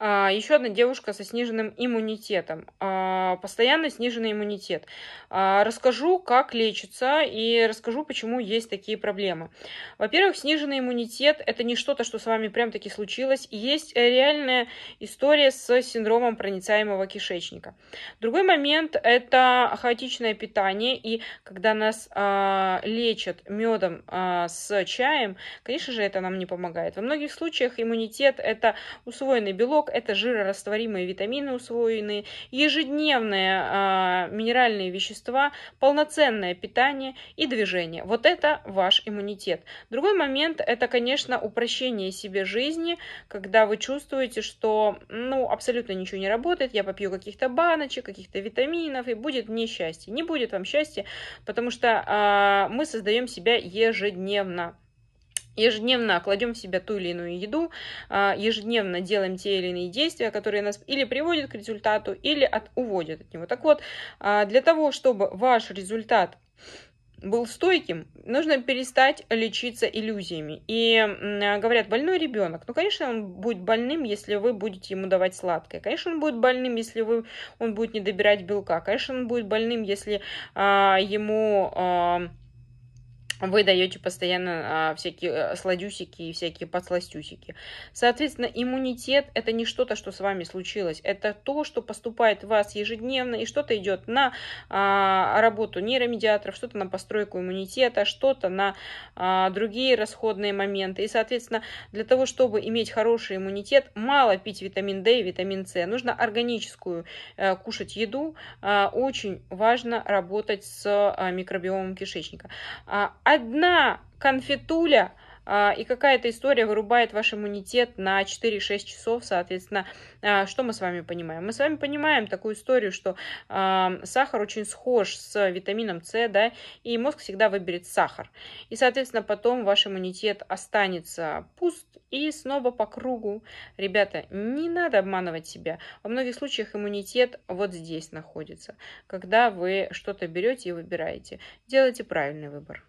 А, еще одна девушка со сниженным иммунитетом. А, постоянно сниженный иммунитет. А, расскажу, как лечится и расскажу, почему есть такие проблемы. Во-первых, сниженный иммунитет – это не что-то, что с вами прям-таки случилось. Есть э, реальная история с синдромом проницаемого кишечника. Другой момент – это хаотичное питание. И когда нас лечат медом с чаем, конечно же, это нам не помогает. Во многих случаях иммунитет – это усвоенный белок, белок, это жирорастворимые витамины усвоенные, ежедневные а, минеральные вещества, полноценное питание и движение. Вот это ваш иммунитет. Другой момент это, конечно, упрощение себе жизни, когда вы чувствуете, что ну, абсолютно ничего не работает, я попью каких-то баночек, каких-то витаминов и будет мне счастье. Не будет вам счастья, потому что а, мы создаем себя ежедневно ежедневно кладем в себя ту или иную еду, а, ежедневно делаем те или иные действия, которые нас или приводят к результату, или от, уводят от него. Так вот, а, для того, чтобы ваш результат был стойким, нужно перестать лечиться иллюзиями. И говорят, больной ребенок. Ну, конечно, он будет больным, если вы будете ему давать сладкое. Конечно, он будет больным, если вы, он будет не добирать белка. Конечно, он будет больным, если а, ему... А, вы даете постоянно а, всякие э, сладюсики и всякие подсластюсики. Соответственно, иммунитет – это не что-то, что с вами случилось. Это то, что поступает в вас ежедневно, и что-то идет на а, работу нейромедиаторов, что-то на постройку иммунитета, что-то на а, другие расходные моменты. И, соответственно, для того, чтобы иметь хороший иммунитет, мало пить витамин D и витамин С. Нужно органическую а, кушать еду. А, очень важно работать с а, микробиомом кишечника. А, одна конфетуля а, и какая-то история вырубает ваш иммунитет на 4-6 часов, соответственно, а, что мы с вами понимаем? Мы с вами понимаем такую историю, что а, сахар очень схож с витамином С, да, и мозг всегда выберет сахар. И, соответственно, потом ваш иммунитет останется пуст и снова по кругу. Ребята, не надо обманывать себя. Во многих случаях иммунитет вот здесь находится, когда вы что-то берете и выбираете. Делайте правильный выбор.